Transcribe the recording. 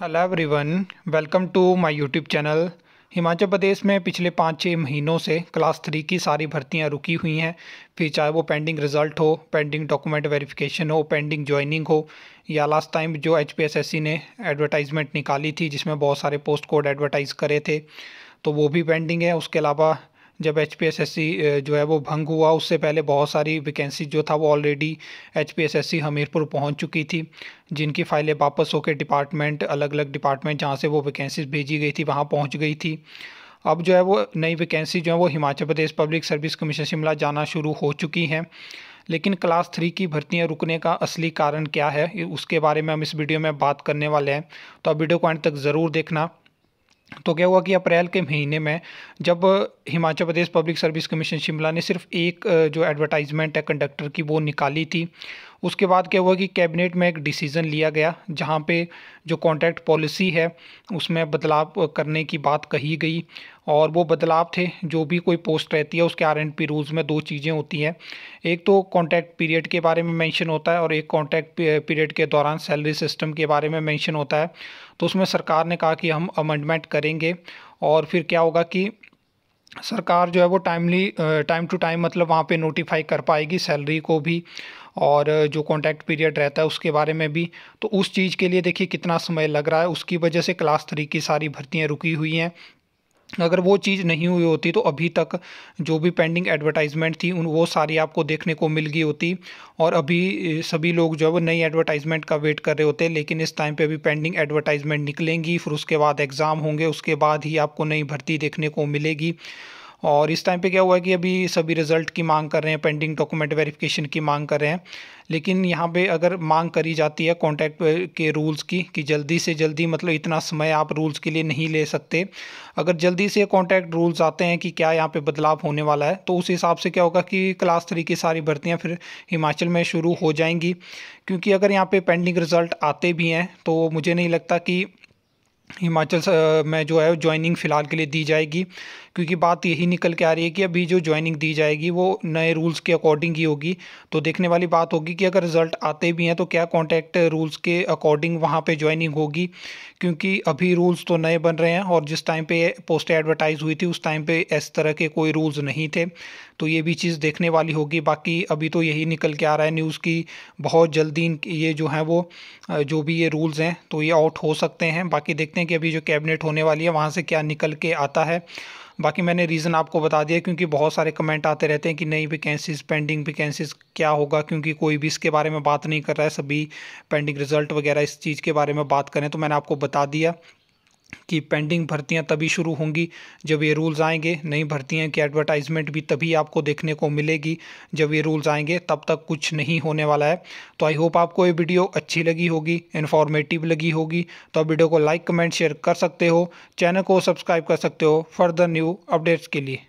hello everyone welcome to my YouTube channel Himachal Pradesh में पिछले पाँच छः महीनों से क्लास थ्री की सारी भर्तियां रुकी हुई हैं फिर चाहे वो पेंडिंग रिजल्ट हो पेंडिंग डॉक्यूमेंट वेरिफिकेशन हो पेंडिंग ज्वाइनिंग हो या लास्ट टाइम जो एच ने एडवर्टाइजमेंट निकाली थी जिसमें बहुत सारे पोस्ट कोड एडवर्टाइज़ करे थे तो वो भी पेंडिंग है उसके अलावा जब एच जो है वो भंग हुआ उससे पहले बहुत सारी वैकेंसी जो था वो ऑलरेडी एच हमीरपुर पहुंच चुकी थी जिनकी फ़ाइलें वापस होकर डिपार्टमेंट अलग अलग डिपार्टमेंट जहाँ से वो वैकेंसीज भेजी गई थी वहाँ पहुँच गई थी अब जो है वो नई वैकेंसी जो है वो Himachal Pradesh public service commission Shimla जाना शुरू हो चुकी हैं लेकिन क्लास थ्री की भर्तियां रुकने का असली कारण क्या है उसके बारे में हम इस वीडियो में बात करने वाले हैं तो आप वीडियो को एंड तक ज़रूर देखना तो क्या हुआ कि अप्रैल के महीने में जब Himachal Pradesh public service commission Shimla ने सिर्फ एक जो एडवर्टाइजमेंट है कंडक्टर की वो निकाली थी उसके बाद क्या हुआ कि कैबिनेट में एक डिसीज़न लिया गया जहाँ पे जो कॉन्ट्रैक्ट पॉलिसी है उसमें बदलाव करने की बात कही गई और वो बदलाव थे जो भी कोई पोस्ट रहती है उसके आर एंड पी रूल्स में दो चीज़ें होती हैं एक तो कॉन्ट्रैक्ट पीरियड के बारे में मेंशन होता है और एक कॉन्ट्रैक्ट पीरियड के दौरान सैलरी सिस्टम के बारे में मेंशन होता है तो उसमें सरकार ने कहा कि हम अमेंडमेंट करेंगे और फिर क्या होगा कि सरकार जो है वो टाइमली टाइम टू टाइम मतलब वहाँ पे नोटिफाई कर पाएगी सैलरी को भी और जो कॉन्टैक्ट पीरियड रहता है उसके बारे में भी तो उस चीज़ के लिए देखिए कितना समय लग रहा है उसकी वजह से क्लास थ्री की सारी भर्तियाँ रुकी हुई हैं अगर वो चीज़ नहीं हुई होती तो अभी तक जो भी पेंडिंग एडवर्टाइजमेंट थी उन वो सारी आपको देखने को मिल गई होती और अभी सभी लोग जो है नई एडवर्टाइजमेंट का वेट कर रहे होते लेकिन इस टाइम पे अभी पेंडिंग एडवर्टाइजमेंट निकलेंगी फिर उसके बाद एग्ज़ाम होंगे उसके बाद ही आपको नई भर्ती देखने को मिलेगी और इस टाइम पे क्या हुआ है कि अभी सभी रिज़ल्ट की मांग कर रहे हैं पेंडिंग डॉक्यूमेंट वेरिफिकेशन की मांग कर रहे हैं लेकिन यहाँ पे अगर मांग करी जाती है कॉन्टैक्ट के रूल्स की कि जल्दी से जल्दी मतलब इतना समय आप रूल्स के लिए नहीं ले सकते अगर जल्दी से कॉन्टैक्ट रूल्स आते हैं कि क्या यहाँ पर बदलाव होने वाला है तो उस हिसाब से क्या होगा कि क्लास थ्री की सारी भर्तियाँ फिर हिमाचल में शुरू हो जाएंगी क्योंकि अगर यहाँ पर पेंडिंग रिज़ल्ट आते भी हैं तो मुझे नहीं लगता कि हिमाचल में जो है ज्वाइनिंग फ़िलहाल के लिए दी जाएगी क्योंकि बात यही निकल के आ रही है कि अभी जो ज्वाइनिंग दी जाएगी वो नए रूल्स के अकॉर्डिंग ही होगी तो देखने वाली बात होगी कि अगर रिज़ल्ट आते भी हैं तो क्या कॉन्टैक्ट रूल्स के अकॉर्डिंग वहाँ पे ज्वाइनिंग होगी क्योंकि अभी रूल्स तो नए बन रहे हैं और जिस टाइम पर पोस्ट एडवर्टाइज़ हुई थी उस टाइम पर इस तरह के कोई रूल्स नहीं थे तो ये भी चीज़ देखने वाली होगी बाकी अभी तो यही निकल के आ रहा है न्यूज़ की बहुत जल्दी ये जो है वो जो भी ये रूल्स हैं तो ये आउट हो सकते हैं बाकी देख देखते हैं कि अभी जो कैबिनेट होने वाली है वहाँ से क्या निकल के आता है बाकी मैंने रीज़न आपको बता दिया क्योंकि बहुत सारे कमेंट आते रहते हैं कि नई वैकेंसीज पेंडिंग वैकेंसीज क्या होगा क्योंकि कोई भी इसके बारे में बात नहीं कर रहा है सभी पेंडिंग रिजल्ट वगैरह इस चीज़ के बारे में बात करें तो मैंने आपको बता दिया कि पेंडिंग भर्तियां तभी शुरू होंगी जब ये रूल्स आएंगे नई भर्तियां की एडवर्टाइजमेंट भी तभी आपको देखने को मिलेगी जब ये रूल्स आएंगे तब तक कुछ नहीं होने वाला है तो आई होप आपको ये वीडियो अच्छी लगी होगी इन्फॉर्मेटिव लगी होगी तो आप वीडियो को लाइक कमेंट शेयर कर सकते हो चैनल को सब्सक्राइब कर सकते हो फर्दर न्यू अपडेट्स के लिए